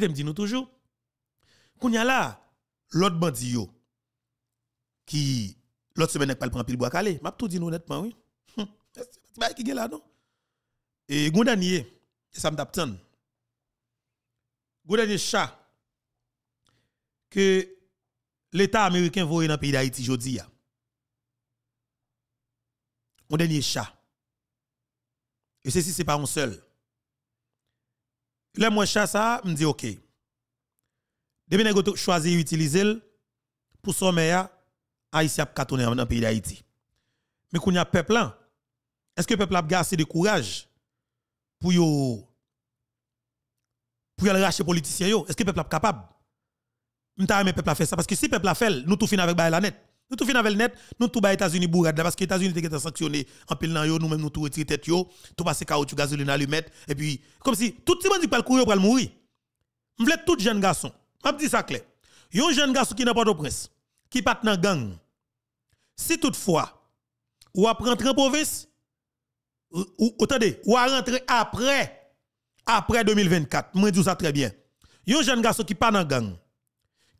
Dem di nou toujou Koun ya la Lot bandi yo Ki lot semen ek pal pran pilbo ak ale Map tou di nou netman ou Ba e ki gen la nou E goun danye e Goun danye cha Ke L'Etat Ameriken vowe nan piy da iti jodi ya Goun danye cha E se si se pa on sel Goun danye cha Là, moi, chasse, ça, me dit OK. Depuis que choisi d'utiliser pour sommeil, Haïti a cartonné dans le pays d'Haïti. Mais qu'on y a peuple est-ce que le peuple a assez de courage pour yo pour aller racher politicien yo? Est-ce que le peuple est capable? M'ta le peuple a fait ça parce que si le peuple a fait, nous tout finissons avec la net. Nous tout finavelnet nous tout bas États-Unis bourrade parce que États-Unis étaient sanctionnés en pile dans nous même nous tout retirer tête yo, tout passer caoutchouc lui allumette et puis comme si tout le monde dit pas courir pour mourir. M'vle tout jeune garçon. M'a dit ça clair. Yon jeune garçon qui n'a pas de presse, qui pas dans gang. Si toutefois ou après rentrer en province ou attendez, ou rentrer après après 2024, je dis ça très bien. Yon jeune garçon qui pas dans gang,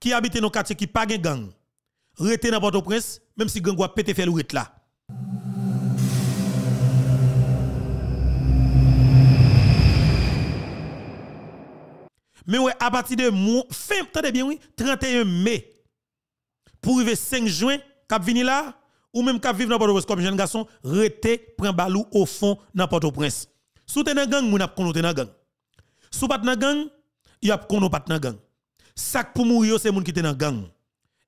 qui habite dans quartier qui pas gang rete dans Port-au-Prince, même si gang a pété fait le là. Mais ouais, à partir de mou, fin, tenez bien oui, 31 mai, pour arriver 5 juin, cap vini là, ou même cap vivre dans Port-au-Prince comme jeune garçon, rete prend balou au fond dans Port-au-Prince. Soute na gang, moun ap konote nan gang. Sou pat nan gang, y ap kono pat nan gang. Sak pour mourir, c'est moun qui te dans gang.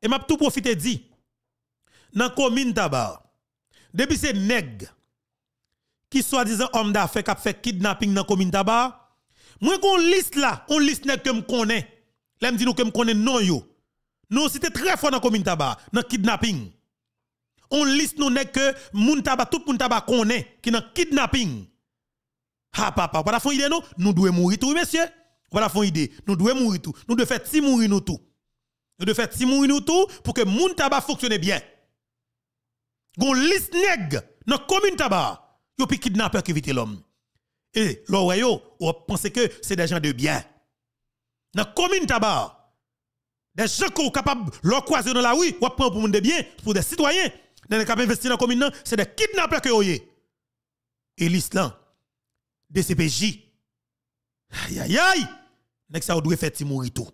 Et m'a tout profité dit, dans la commune Tabar, depuis ces nègres qui soi-disant hommes d'affaires qui fait kidnapping dans la commune Tabar, moi qu'on liste là, on liste nèg que me connaît. Là dit nous que me connaît non yo. Nous c'était très fort dans la commune Tabar, dans kidnapping. On liste nous nèg que moun Tabar tout moun Tabar connaît qui dans kidnapping. Ha ah, papa, voilà font idée non, nous devons mourir tout messieurs. Voilà font idée, nous devons mourir tout. Nous devons faire ti mourir nous tout. De devons faire si tout pour que moun tabac fonctionne bien. Gon liste nèg dans commune tabac. Yo pi kidnapper qui vite l'homme. Et l'oreille, ou pense que c'est des gens de bien. Dans commune tabac. Des gens qui sont capables de leur croiser dans la rue, ou prendre pour de bien pour des citoyens. Dans les capables dans la commune, c'est des kidnappeurs que vous Et l'Islam, DCPJ, aïe aïe aïe, n'est-ce pas, doit faire tout.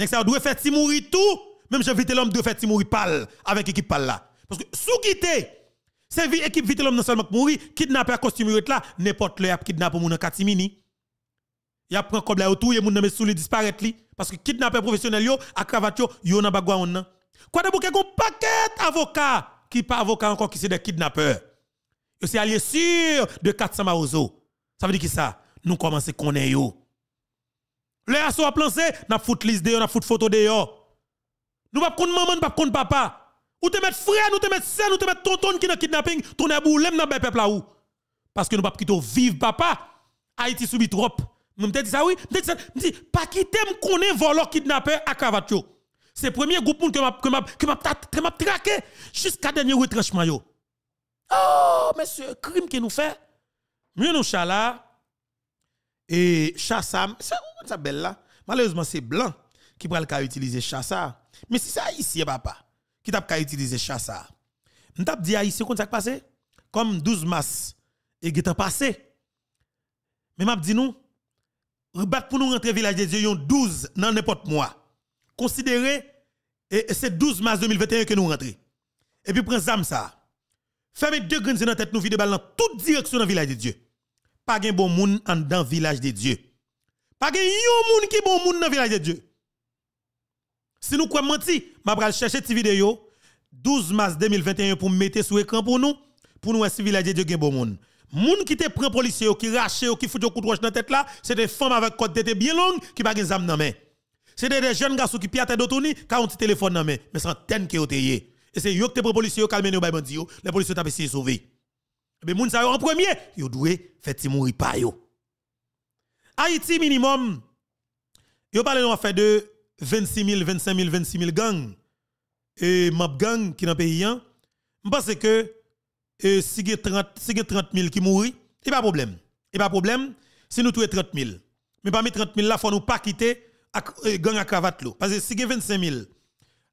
Et ça doit faire ti mourir tout, même vite l'homme doit faire ti mourir pal avec l'équipe pal là. Parce que sous quitter c'est vie équipe vite l'homme non seulement mourir, kidnapper costume là, n'importe le a kidnapper mon en Katimini. Il a prend comme là autour et mon des sous qui disparaître parce que kidnapper professionnel yo a cravate yo yo nan bagwa on nan. Quoi de bouquet gon paquet avocat qui pas avocat encore qui c'est des kidnappeurs. Yo c'est allié sûr de 400 maozo. Ça veut dire qui ça Nous commençons à connaître yo. Leur asso a plancé, n'a fout liste de n'a fout photo de Nous pas contre maman, pas contre papa. Ou te mettre frère, nous te mettre sœur, nous te mettre tonton qui dans kidnapping, ton est dans peuple là où. Parce que nous pas plutôt vivre papa. Haïti subit trop. Nous te dit ça oui, dit ça, dit pas quitter qu'on est voleur kidnappeur à cravate C'est le premier groupe que m'a que m'a que traqué jusqu'à dernier retranchement yo. Oh monsieur, crime que nous fait. Mieux nous chala et Chassa, c'est ça belle là? Malheureusement, c'est blanc qui le cas utiliser Chassa. Mais si c'est ici papa, qui t'a utilisé utiliser Chassa. avons dit haïtien, qu'on ça passé? Comme 12 mars, et qui passé. Mais m'a dit nous, rebat pour nous rentrer village de Dieu, avons 12 dans n'importe moi. Considérez, et c'est 12 mars 2021 que nous rentrons. Et puis prends ça. Fermez deux grins dans la tête, nous vide dans toute direction dans village de Dieu pas de bon monde dans le village de Dieu. Pas de yon monde qui bon monde dans le village de Dieu. Si nous quoi menti, m'a vais chercher cette vidéo 12 mars 2021 pour mettre sur l'écran pour nous pour nous si village de Dieu gen bon monde. Moun qui te prend policier qui rache qui fout coups de roche dans tête là, c'est des femmes avec côte d'été bien longue qui pas gen zam dans main. C'est des jeunes garçons qui piatent d'autonie qui ont un téléphone dans main, mais sans tête qui ont Et c'est eux qui te prend policier qui bay les yo, les policiers t'a essayé sauver. Mais eh ben, moun sa yo en premier, yo doué fait mourir pa yo. Haïti minimum, yo parle a fait de 26 000, 25 000, 26 000 gangs. Et map gang qui dans le pays, je pense que e, si y 30, 000 qui mourent, il n'y a pas de problème. Il n'y a pas de problème si nous touye 30 000. Mais parmi 30 000 là, il faut pas quitter la gang à cravate. Parce que si y 25 000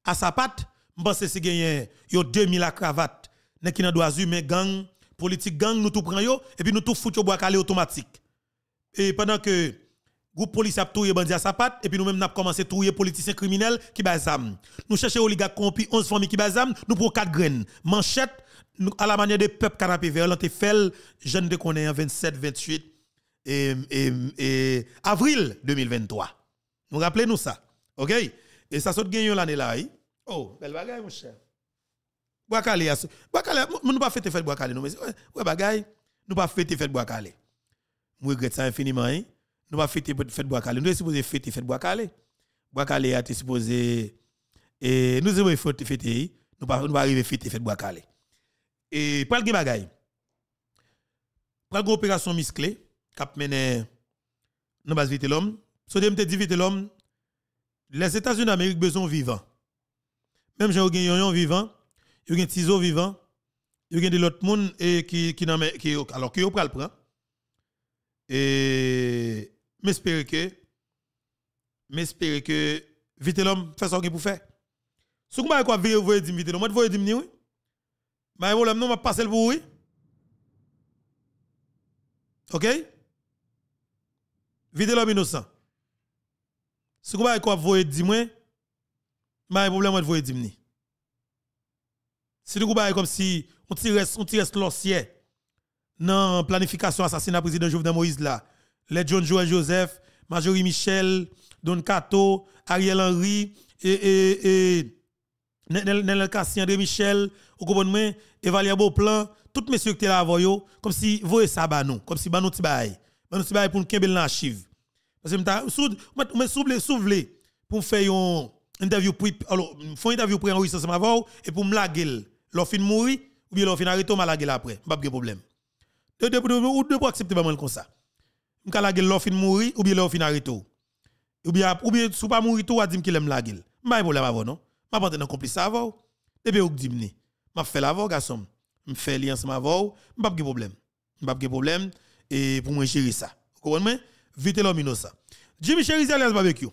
à sa patte, je pense que si y a 2 000 à cravate, qui nan pas de gang, politique gang, nous tout prenons yo, et puis nous tout foutons bois calé automatique. Et pendant que groupe police a touye bandi à sa patte, et puis nous-mêmes n'a commencé à touyer politiciens criminels qui bazam. Nous cherchons oligarques corrompus, 11 familles qui bazam, nous prenons 4 graines. Manchette, à la manière des peuples canapé vert, l'on fait, jeune de en 27, 28 et, et, et avril 2023. Nous rappelez-nous ça. OK? Et ça saute gagnant l'année là. Hein? Oh, belle bagaille, mon cher. Boakale, Boakale, nous n'avons pas fêter fête Boakale, non, mais ouais, bagaille, nous pas fêter fête Boakale. Je regrette ça infiniment, hein. Nous pas fêter fête Boakale. Nous sommes supposés fêter fête Boakale. Boakale a été supposé, et nous il faut fêter, hein. nous pas, nous pas arriver fêter fête Boakale. Et pour le bagaille, pour l'opération qui cap mené, nous pas vite l'homme, so de dit vite l'homme, les États-Unis d'Amérique besoin vivant. Même j'ai un vivant, a des tizo vivant, yo gen de l'autre monde et qui qui qui alors que yo pral prend. Et j'espère que J'espère que vite l'homme fait ça pour faire. Sou kou m'a quoi vire vous dim vite l'homme, dim M'a problème non le oui. OK? Vite l'homme innocent. Sou vous voye dim moi, m'a problème voye dim ni. Si nous comme si on tire on tire dans la planification assassinat président Jovenel Moïse là, les John Joel Joseph, Majorie Michel, Don Cato, Ariel Henry et et et Nel Cassien André Michel, au gouvernement Evalia Beauplan, les messieurs qui étaient là avant comme si vous ça ba nous, comme si ba nous ti bail. Ba nous ti pour nous kembel l'archive. Parce que m'ta soud, souvle pour faire une interview pour alors une interview pour ensemble avant et pour me laguer l'offre mourir ou bien l'offre arrêter malaguer après, pas de problème. Deux deux ou deux pour accepter pas comme ça. On ka laguer l'offre mourir ou bien l'offre arrêter. Ou bien ou bien sou pas mourir tout a dire qu'il aime laguer. Pas de problème avant non. M'a pas dans complice avant. Depuis ou dit ni. M'a fait l'avant garçon. M'a fait lien ensemble avant, pas de problème. Pas de problème et pour moi gérer ça. Vous comprenez Vite l'homme innocent. Jimmy Cherizier alias barbecue.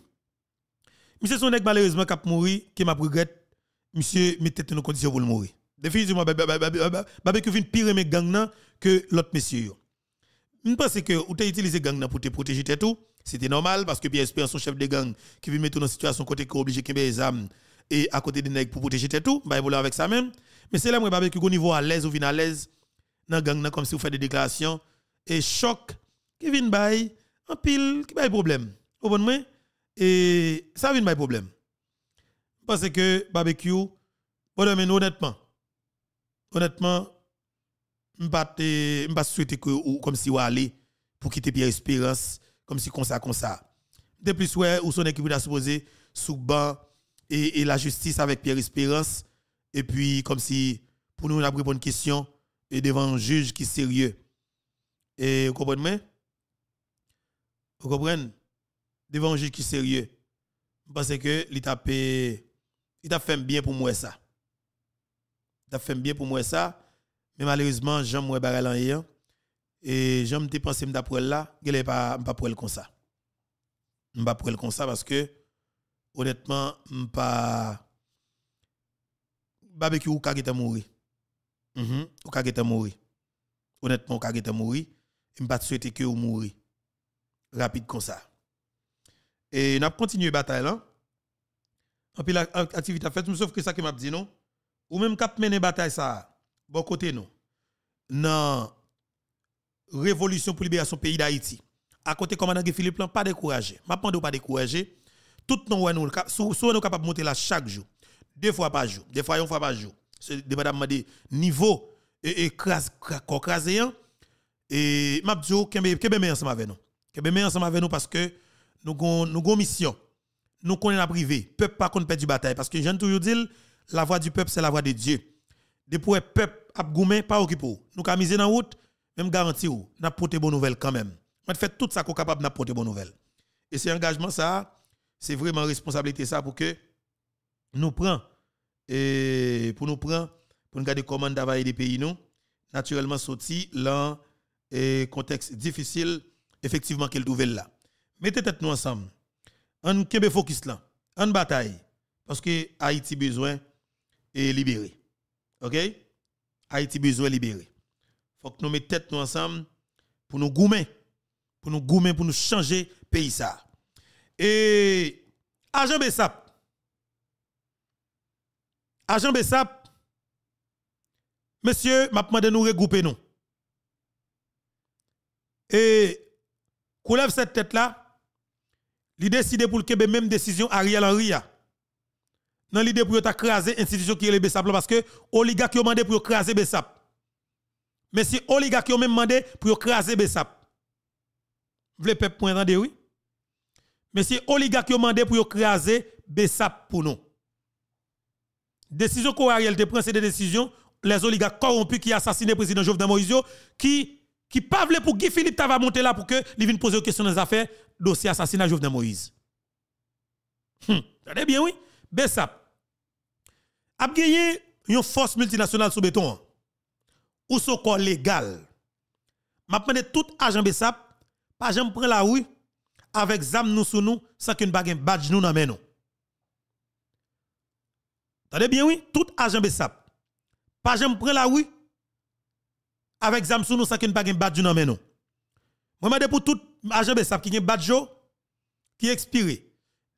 Monsieur nèg malheureusement cap mouri, qui m'a regrette monsieur tête nos conditions pour le mourir. Définitivement, barbecue vient pire mes gangs que l'autre monsieur. Je pense que vous avez utilisé gang pour te protéger tout. C'était normal parce que Pierre Espérance, son chef de gang, qui vient mettre dans une situation côté qui obligé qu'il des âmes et à côté des nègres pour protéger tout. Bah, vous avec ça même. Mais c'est là bah, que barbecue au niveau à l'aise ou vient à l'aise dans gang comme si vous faites des déclarations et choc qui vient bail en pile qui bail problème. Au bon moment et ça vient bail problème. Parce que barbecue, bon, honnêtement, honnêtement, je ne pas souhaiter que comme si vous allez pour quitter Pierre Espérance, comme si comme ça, comme ça. De plus, ouais, ou son équipe a supposé sous et, la justice avec Pierre Espérance. Et puis, comme si pour nous, on a pris une question et devant un juge qui est sérieux. Et vous comprenez? Vous comprenez? Devant un juge qui est sérieux. parce que l'État a fait bien pour moi ça. Ça fait bien pour moi ça. Mais malheureusement, j'aime moi baral en et j'aime te pensé m'd'après là, je pas pas pour elle comme ça. M'pa pour elle comme ça parce que honnêtement, m'pas barbecue ou kage mouri. Mhm, ou kage Honnêtement, ou kage t'a mouri, pas souhaiter que ou mouri. Rapide comme ça. Et on a continué bataille là. En pile activité fait. sauf que ça qui m'a dit non ou même kap mener bataille ça bon côté nous nan révolution pour libération pays d'Haïti à côté commandant Philippe Lan pas découragé m'a pas pas découragé tout nous nous est capable de monter là chaque jour deux fois par jour deux fois une fois par jour c'est de madame de niveau et écrase hein. et m'a dit que oh, kembe ensemble avec nous kembe mais ensemble avec nous parce que nous avons nous mission nous connaissons la privée peuple pas qu'on perdre du bataille parce que j'ai toujours dire la voix du peuple, c'est la voix de Dieu. Depuis le peuple a pas occupé. Nous avons misé dans la route, même garanti, nous avons porté bonne nouvelle quand même. Nous fait tout ça qu'on capable de porter bonne nouvelle. Et c'est engagement ça, c'est vraiment responsabilité ça pour que nous prenions, et pour nous prendre, pour nous garder comment d'avoir des pays, nous, naturellement sorti dans un contexte difficile, effectivement, qu'elle nouvelle là. Mettez tête nous ensemble. On kembe focus là, en bataille, parce que Haïti besoin et libéré. OK Haïti besoin libéré. Faut que nous mettions tête nous ensemble pour nous goumer, pour nous goumer pour nous changer pays ça. Et agent Bessap Agent Bessap monsieur, m'a demandé nous regrouper nous. Et lève cette tête là, il décide pour le Québec même décision Ariel Henry. Hein dans l'idée pour craser l'institution qui est le BESAP parce que qui ont demandé pour craser BESAP. Mais si qui ont même demandé pour craser BESAP. Vous voulez peuple point oui? Mais si qui ont demandé pour craser BESAP pour nous. Décision qu'on a de prend c'est des décisions les oligarques corrompus qui assassiné le président Jovenel Moïse qui qui parlent pour Guy Philippe Tava monter là pour que il vienne poser une question les affaires dossier assassinat Jovenel Moïse. Hum, bien oui. BESAP a gagné une force multinationale sous béton. Hein. Ou son corps légal. M'a tout agent BESAP, pas jamais prendre la oui avec zam nous sous nous sans qu'une bague badge nous dans nous. Tade bien oui, tout agent BESAP. Pas jamais prendre la oui avec zam sous nous sans qu'une bague badge nous dans nous. Moi demande pour tout agent BESAP qui a un badge qui expiré.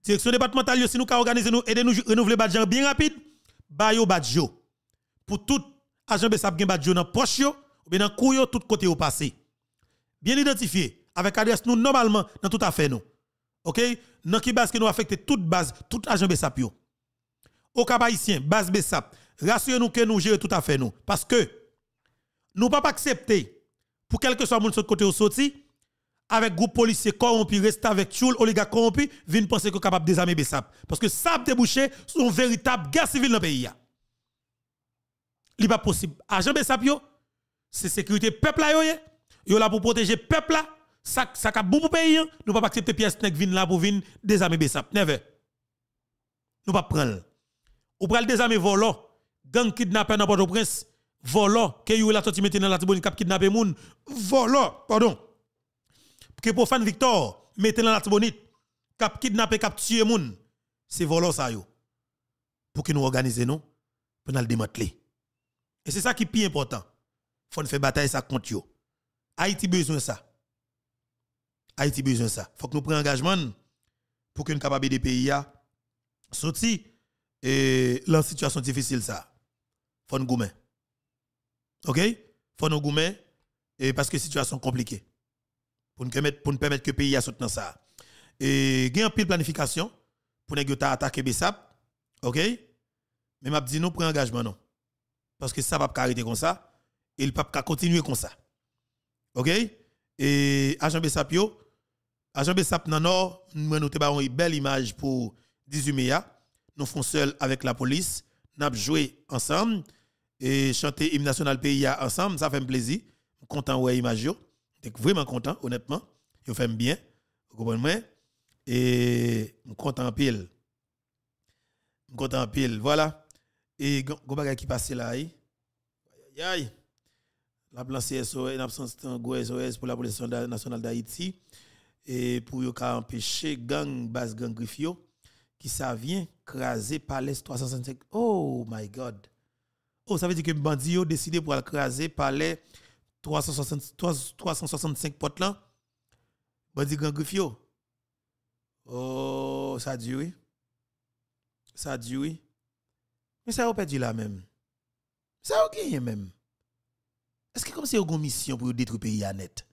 Direction départementale si nous ka organisé nous aider nous renouveler badge bien rapide Bayo Badjo. Pour tout agent BESAP gen Badjo dans poche yo, ou bien dans kou yo, tout côté au passé. Bien identifié, avec adresse nous normalement dans toute affaire nous. OK? Dans qui base que nous affecte toute base, tout agent BESAP. yo. Au cap base BESAP, rassurez-nous que nous gérons tout à fait nous. Parce que nous ne pouvons pas accepter, pour quelque soit monde côté au sorti, avec groupe policier corrompu, reste avec Tchoul, oligarque corrompu, viennent penser qu'on capable de désarmer Bessap. Parce que a débouché sur une véritable guerre civile dans le pays. Ce n'est pas possible. Agent Bessap, c'est sécurité peuple Il est là pour protéger peuple là, ça ça cap bon pour pays, hein. nous pas accepter pièce nèg vin là pour venir désarmer Bessap. Never. Nous pas prendre. Ou pral désarmer volant, gang kidnapper dans port prince volant que yo là sorti mettre dans la tribune kidnapper moun, volant, pardon que profane Victor mettez dans la bonite, cap kidnapper, cap tuer moun, c'est volant ça Pour que nous organiser nous, pour nous démanteler. Et c'est ça qui est plus important. Faut nous faire bataille ça contre yo. Haïti besoin ça. Haïti besoin ça. Faut que nous prenions engagement pour que nous capables des pays à sortir et la situation difficile ça. Faut nous OK Faut nous parce que situation compliquée pour nous permettre, que le pays a soutenu ça. Et il y a un pile planification pour nous attaquer Bessap, OK? Mais m'a dit non, un engagement non. Parce que ça va pas arrêter comme ça. Et il va pas continuer comme ça. OK? Et agent Bessap, agent nous avons une belle image pour 18 mai. Nous faisons seul avec la police. Nous avons joué ensemble. Et chanter hymne national pays ensemble. Ça fait un plaisir. Content ouais image suis vraiment content, honnêtement. Je fais bien. Vous comprenez? Et je suis content pile. Je suis content pile. Voilà. Et il y qui passe là. Aïe, aïe. La plan SOS en absence de gros SOS pour la police nationale d'Haïti. Et pour empêcher gang, bas gang Griffio, qui ça vient craser Palais 365. Oh my God. Oh, ça veut dire que ont décidé pour craser Palais 365 potes là, bandi grand griffio. Oh, ça dit oui. Ça dit oui. Mais ça a perdu là même. Ça a gagné même. Est-ce que comme c'est une mission pour détruire le pays à net?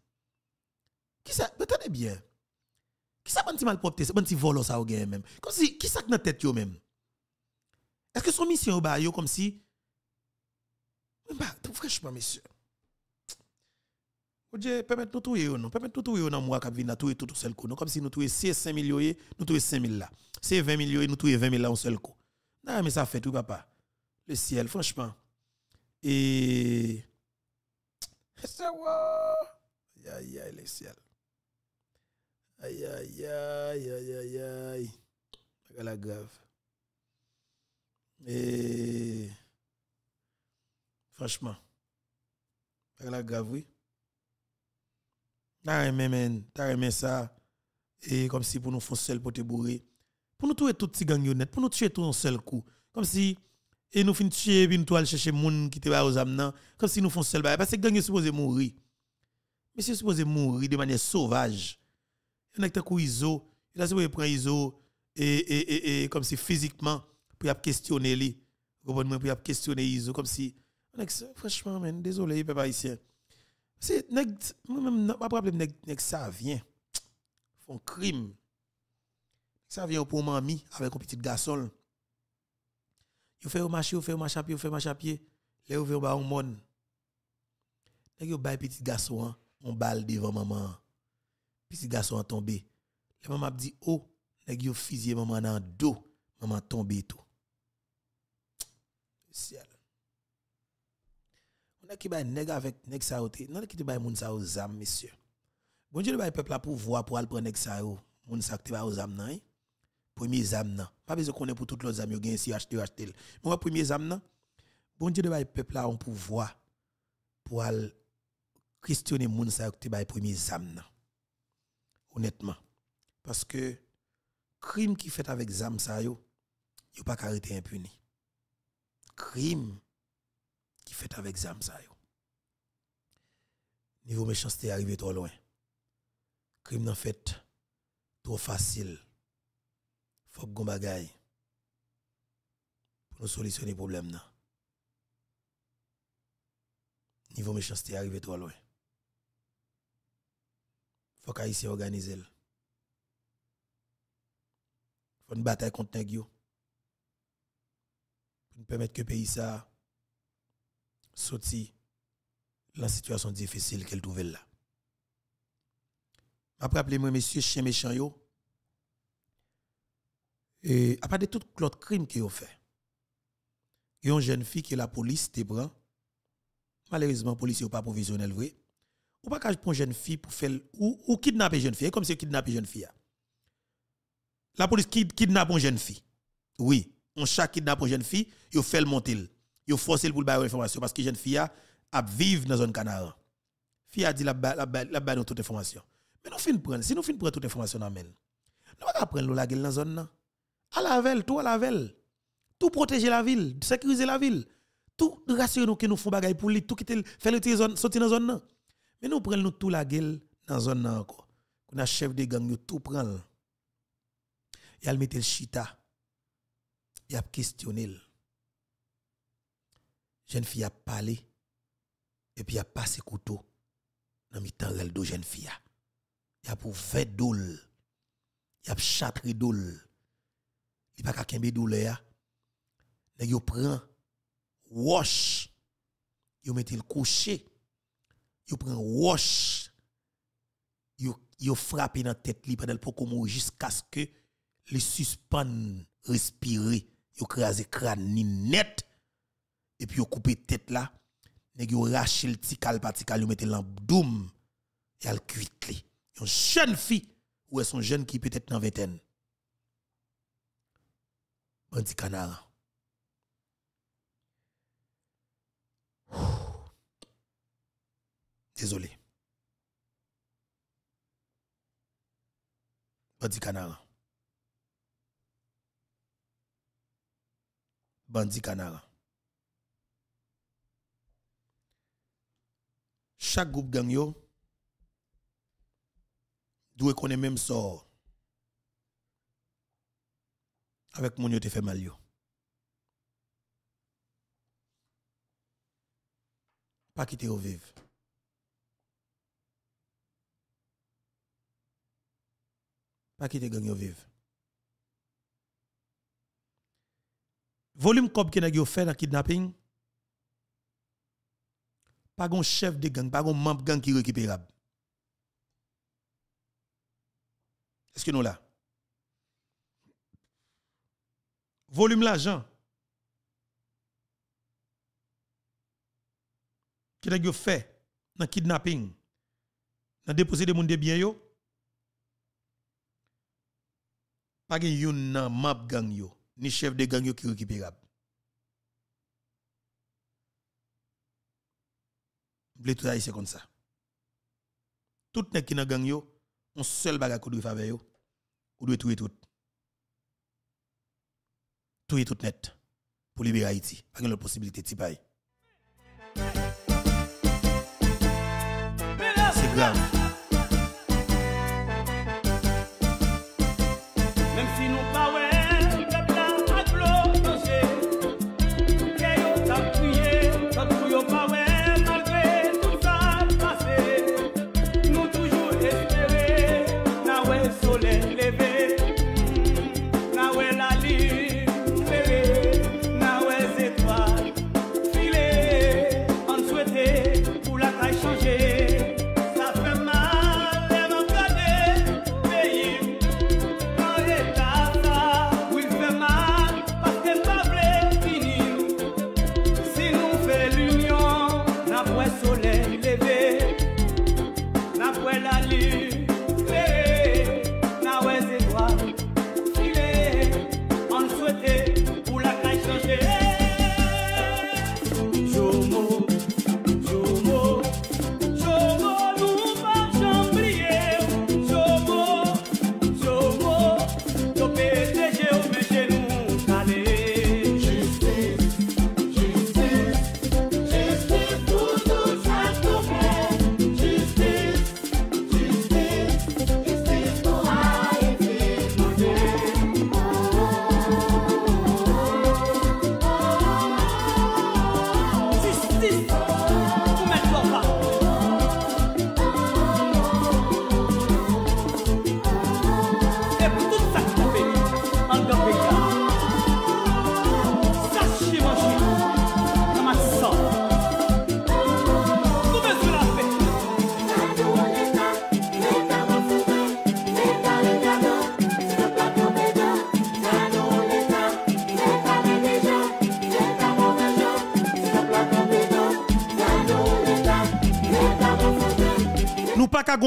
Qui ça, bien. Qui ça, un petit C'est un petit volo ça a gagné même. Comme si, qui ça dans la tête yo même? Est-ce que son mission au comme si. Bah, franchement, monsieur... Dieu, permettre nous tout non, permettre nous tout dans moi qui vient tout tout seul coup. comme si nous 6 5 millions, nous tout 5 000 là. C'est 20 millions, nous tout 20 000 là en seul coup. Non, mais ça fait tout papa. Le ciel franchement. Et c'est Aïe aïe aïe le ciel. Aïe aïe aïe aïe aïe aïe. la grave. Et franchement, la grave oui. T'as aimé, men. T'as aimé ça. Et comme si pour nous faire seul pour te bourrer. Pour nous tuer tout petit gangyonnette. Pour nous tuer tout en seul coup. Comme si. Et nous finissons tuer, puis nous allons chercher gens qui te va aux amenants. Comme si nous font seul Parce que gang sont supposé mourir. Mais c'est supposé mourir de manière sauvage. Il y a un ISO. Il a supposé prendre ISO. Et, et, et, comme si physiquement, pour y questionner lui. Pour y questionner ISO. Comme si. Franchement, man, désolé, papa haïtien. C'est moi que ça vient. Font crime. Ça vient pour mamie avec un petit garçon. Il fait marché, ils font marché il fait au marché pied. Là, il fait un monde. il ont un petit garçon, hein. on balle devant maman. Petit garçon tombé. La maman dit Oh, nèg yo maman dans dos. Maman tombé tout. On a qui bail nèg avec nèg ça on a qui te bail moun sa aux monsieur. Bon Dieu bail peuple là pour voir pour aller prendre nèg moun te bail aux âmes nan. Hein? Premier âme nan. Pas besoin qu'on ait pour toutes les âmes yo gain si acheter Moi premier âme nan. Bon Dieu bail peuple là on pouvoir pour aller questionner moun ça te bail premier âme nan. Honnêtement parce que crime qui fait avec zam sa yo, yo pas arrêté impuni. Crime qui fait avec zam Niveau méchanceté arrivé trop loin. Crime en fait trop facile. Faut qu'on bagaille pour nous solutionner les problèmes. Niveau méchanceté arrivé trop loin. Faut s'organise. Il Faut une bataille contre nous. Pour nous permettre que le pays ça sorti la situation difficile qu'elle trouvait là. Après, appelez moi messieurs, chien méchant, yo. Et à part de tout l'autre crime qu'ils ont fait, il y a une jeune fille qui la police, te prend. Malheureusement, la police n'est pas provisionnelle, vrai. Ou pas qu'elle prend une jeune fille pour faire, ou, kidnapper une jeune fille, comme si kidnapper une jeune fille. Hein. La police kidnappe une jeune fille. Oui, on chaque kidnappe une jeune fille, il fait le monter. Ils ont forcé pour le information parce que jeune fille a vivre dans la zone Canara. Fille a dit la la dans toute information. Mais nous fin prendre, si nous fin prendre toute information en Nous pas prendre la gueule dans la zone là. À la veille, tout à la veille. Tout protéger la ville, sécuriser la ville. Tout rassurer nous que nous font bagaille pour lui, tout quitter faire le zone sortir dans la zone là. Mais nous prenons tout la gueule dans la zone là encore. Qu'on a chef de gang, nous tout prend. Il a mis le chita. Il a questionné jeune fille a parlé et puis a passé couteau dans mitan rel do jeune fille il a pour faire doule, il a chatré doule. il pas ka kembe douleur nèg yo prend wash yo mette le couché yo prend wash yo yo frappé dans tête li pendant pour mourir jusqu'à ce que le suspend respirer yo le crâne net et puis yon coupé tête là nèg ont le petit cal tical, yon mette l'an doum et al li. une jeune fille ou est son jeune qui peut-être dans vingtaine bandi canard Désolé. Bandi Canara. Bandi Canara. chak goup gangyo, dwe konen menm so, avek moun yo te fe mal yo. Pa kite yo viv. Pa kite gangyo viv. Volume kop ki nag yo fe na kidnapping, pas un chef de gang, pas un membre gang qui est récupérable. Est-ce que nous là? Volume l'argent. Qui est-ce que fait dans le kidnapping? Dans déposer des monde de bien yo? Pas un membre gang yo, ni chef de gang yo qui est récupérable. voulez tout haïtien comme ça. Tout nèg qui dans gang yo, on seul baga qui doit faire yo, on doit tout. Tuer tout net pour libérer Haïti. Pas la possibilité de C'est grave.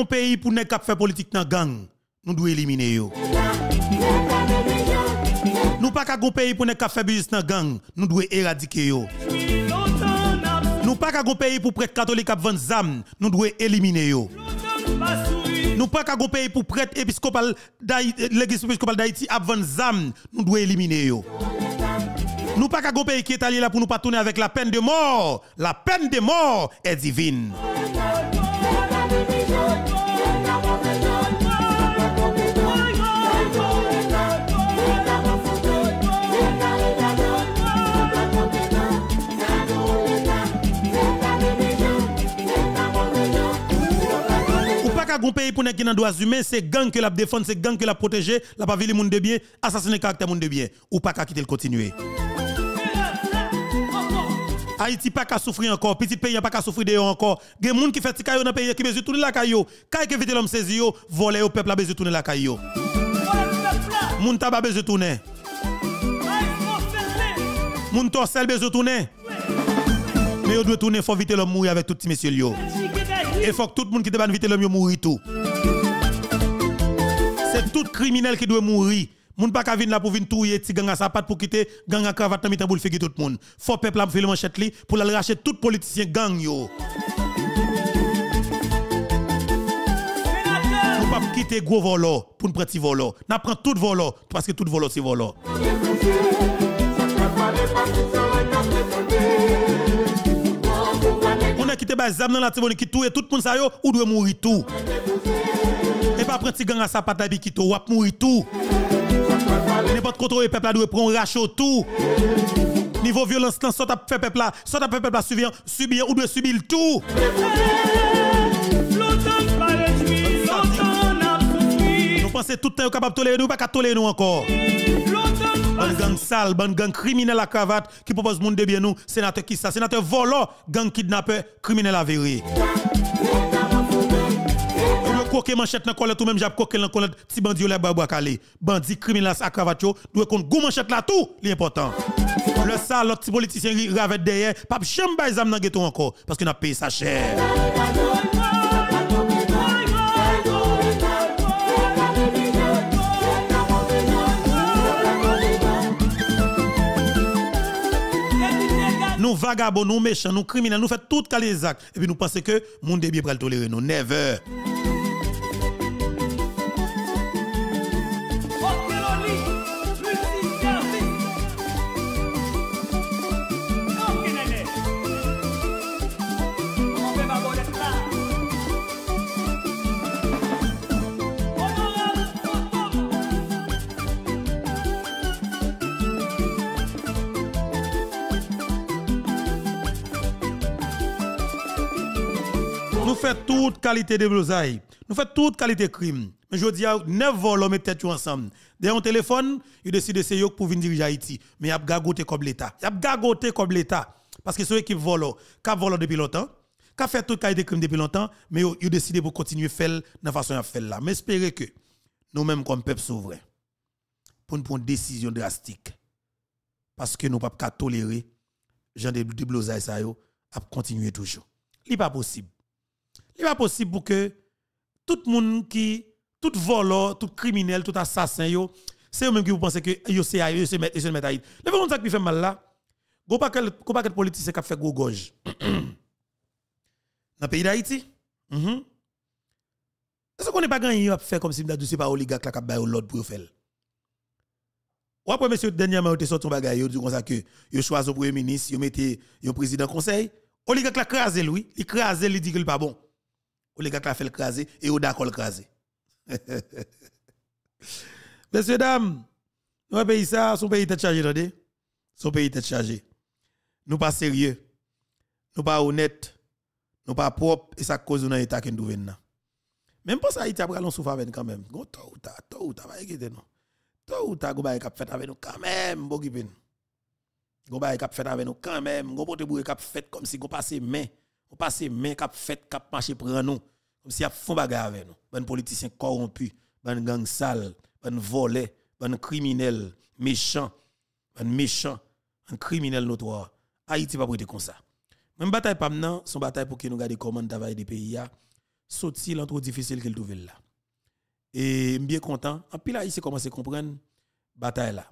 un pays pour ne cap faire politique dans gang. Nous devons éliminer yo. Nous pas un pays pour ne cap faire business dans gang. Nous devons éradiquer yo. Nous pas un pays pour prêtre catholique à vendre zam. Nous devons éliminer yo. Nous pas un pays pour prêtre épiscopal l'église épiscopale d'Haïti à vendre zam. Nous devons éliminer yo. Nous pas un pays qui est allé là pour nous pas tourner avec la peine de mort. La peine de mort est divine. a un pays pour nous qui dans droits humains, c'est gang que la défendre, c'est gang que la protéger, la pas le monde de bien, assassiner caractère monde de bien ou pas qu'à quitter le continuer. Haïti pas qu'à souffrir encore, petit pays pas qu'à souffrir d'ailleurs encore. des gens qui fait ti dans le pays qui besoin tourner la caillou, ils ont vite l'homme saisi ont voler au peuple a besoin tourner la caillou. Moun taba besoin tourner. Moun torsel besoin tourner. Mais ils de tourner faut éviter l'homme mourir avec tous ces messieurs E fok tout moun ki te banvite lèm yo mouri tou. Se tout kriminel ki dwe mouri. Moun pa ka vin la pou vin touye ti ganga sapat pou kite, ganga kravat nan mi taboul figi tout moun. Fok pe plan pou filman chet li, pou lal rachet tout politisyen gang yo. Moun pa ki te gwo volo, pou npre ti volo. Na pran tout volo, pou aske tout volo ti volo. Moun pa ka vin la pou vin touye ti ganga sapat nan mi taboul figi tout moun. Mwen apren e e ti gang a sapata bi ki tou wap mou itou Nipot kontro e pepla dwe proun rachou tou Nivo violans nan sot ap fepepla Sot ap fepepla subyen ou dwe subil tou se tout ten yo kapap toleye nou, baka toleye nou anko. Ban gang sal, ban gang krimine la kravat, ki popoz moun debyen nou, senate kisa, senate volo, gang kidnape, krimine la veri. Ban di krimine la kravat yo, dwe kont gou manchete la tou, li important. Le sal, lot ti politisyen ri, ravet deye, pap chan bay zam nan geto anko, paske na pi sa chen. Ban gang sal, vagabonds, nous méchants, nous criminels, nous faisons tout les actes. Et puis nous pensons que le monde est bien pour le tolérer. Nous, never. Nous faisons toute qualité de blousaille. Nous faisons toute qualité de crime. Mais je dis, neuf vols, met tête ensemble. Dès un téléphone, ils décident de se pour venir diriger Haïti. Mais ils ont gagoté comme l'État. Ils ont gagoté comme l'État. Parce que ceux qui volent, qui volé depuis longtemps, qui fait toute qualité de crime depuis longtemps, mais ils décident pour continuer à faire de la façon à faire là. Mais espérez que nous-mêmes, comme peuple souverain, pour nous prendre une décision drastique. Parce que nous ne pouvons pas tolérer, gens de blousaille, ça, à continuer toujours. Ce n'est pas possible. Il n'est pas possible pour que tout le monde qui, tout voleur, tout criminel, tout assassin, c'est eux même qui vous pensez que eh, yo c'est à eux, Vous mettre à Haïti. Le monde qui fait mal là, go pas quel pas quel politicien qui fait gros gorge. Dans le pays d'Haïti. Mhm. Est-ce qu'on n'est pas gagné à faire comme si nous c'est pas oligarque qui a fait l'autre pour faire ou après, monsieur, dernièrement, vous sorti un bagage, vous dit comme ça que vous choisissez un premier ministre, vous mettez un président conseil. Oligarque l'a crasé, lui. Il crasé, il dit qu'il n'est pas bon les Ou qui a fait le craser et au d'accord le craser. Messieurs, dames, nous pays ça, son pays tête chargé, attendez. Son pays est chargé. Nous pas sérieux. Nous pas honnêtes. Nous pas propre, et ça cause dans l'état que nous venons. Même pas ça, y a pris un souffle avec nous quand même. Go tôt ou ta, tôt ou tard, va inquiéter nous. Tôt ou tard, gon bail cap fait avec nous quand même, bon qui peine. bail cap fait avec nous quand même, gon pote bourré cap fait comme si gon passait mais passer main cap fait cap marcher prend nous comme si a fond bagarre avec nous ben politicien corrompu ben gang sale ben volé ben criminel méchant ben méchant un criminel notoire Haïti pas prêter comme ça même bataille pas maintenant son bataille pour que nous garder comment travail des pays a sorti l'entre difficile qu'il trouve là et bien content en pile se commence à comprendre bataille là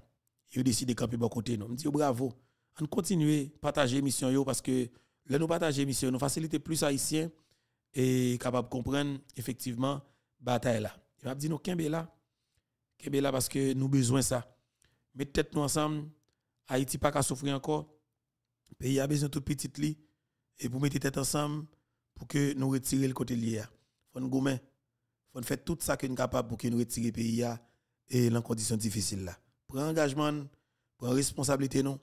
il décide de camper bon côté nous me dit bravo on continue partager mission yo parce que Là, nous partager mission, nous faciliter plus haïtiens et capable de comprendre effectivement bataille là. Il m'a dit nous Kembe là. parce que nous besoin ça. mettez tête nous ensemble, Haïti pas qu'à souffrir encore. Pays a besoin de tout petit lit et pour mettre tête ensemble pour que nous retirer le côté lié. Faut nous gommer. Faut tout ça que nous capable pour que nous retirer pays a et dans conditions difficiles là. Prends engagement, Prenez responsabilité non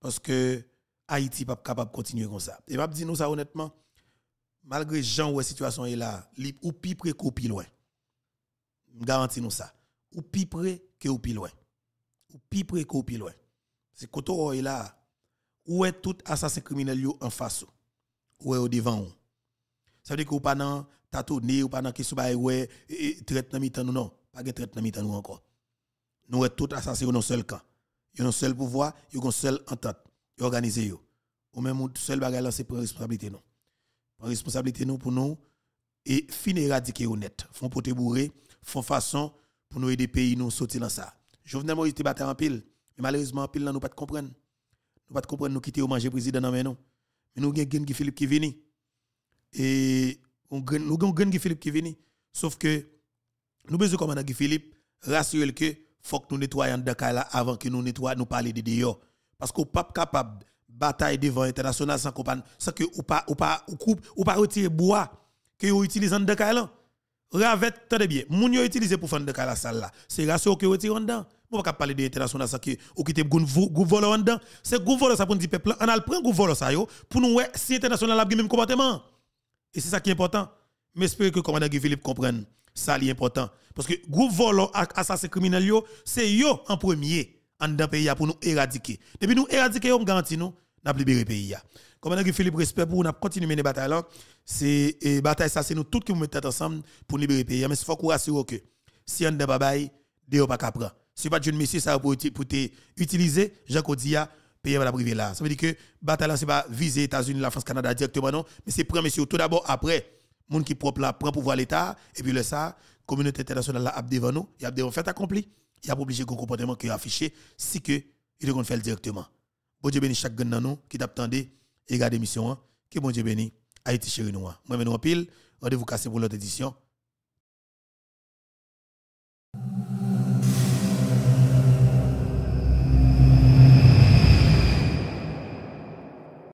parce que Haïti pas capable de continuer comme ça. Et je dire nous ça honnêtement, malgré Jean où la situation est là, ou plus près qu'au plus loin. Garantis nous ça. Ou plus près que au plus loin. Ou plus près qu'au plus loin. C'est quand on est là, où est tout assassin criminel en face Où est au devant Ça veut dire que ou pas dans vous ou pas dans question ouais traite dans mitan non, pas de traite dans mitan nous encore. Nous est tout assassin dans un seul camp. Ils ont un seul pouvoir, ils ont un seul entente organisé yo. Ou même seul bagage là c'est prendre responsabilité nous. Prendre responsabilité nous pour nous et finir éradiquer honnête. Font pote bourré, font façon pour nous aider pays nous sortir dans ça. Jovenel Moïse te battu en pile, mais malheureusement en pile là nous pas de comprendre. Nous pas de comprendre nous quitter au manger président dans non. Mais nous gagne qui Philippe qui vini. Et on nous gagne qui Philippe qui vini sauf que nous besoin comme Guy Philippe rassurer que faut que nous nettoyons dans là avant que nous nettoyions nous parler de dehors parce que pas capable de battre devant l'international sans compagnie, sans que ou pas ou ou coupe ou pas bois que vous utilisez en dedans Ravette, tenez bien, moun utilisez utilisé pour faire de la salle là. C'est grâce au vous utilise. en ne peut pas parler de international sans que ou quitte gouvole en dedans. C'est gouvole ça pour dire peuple, on le groupe gouvole ça yo pour nous voir si international a même comportement. Et c'est ça qui est important. Mais j'espère que le commandant Philippe comprenne ça important. parce que gouvole assassin criminel c'est yo en premier en dans pays pour nous éradiquer. Depuis nous éradiquer, on garantit nous, n'a libéré pays Comme on a Philippe respect pour nous continuer mener bataille là, c'est bataille ça c'est nous tous qui nous mettons ensemble pour libérer pays mais il faut qu'on rassure que si on ne pas bail, de pas capra. Si pas jeune monsieur ça pour pour utiliser, Jacques Odia pays va privé là. Ça veut dire que bataille là c'est pas viser États-Unis, la France, Canada directement non, mais c'est prendre monsieur tout d'abord après monde qui propre là prend pouvoir l'état et puis le ça communauté internationale l'a a devant nous, il a fait accompli il a pas obligé de comportement qui est affiché si que il le faire directement. Bon Dieu béni chaque gagne dans nous qui t'attendait et regardez l'émission. Hein. Que bon Dieu béni Haïti chérie nous. Hein. Moi, nous en pile. Rendez-vous cassé pour l'autre édition.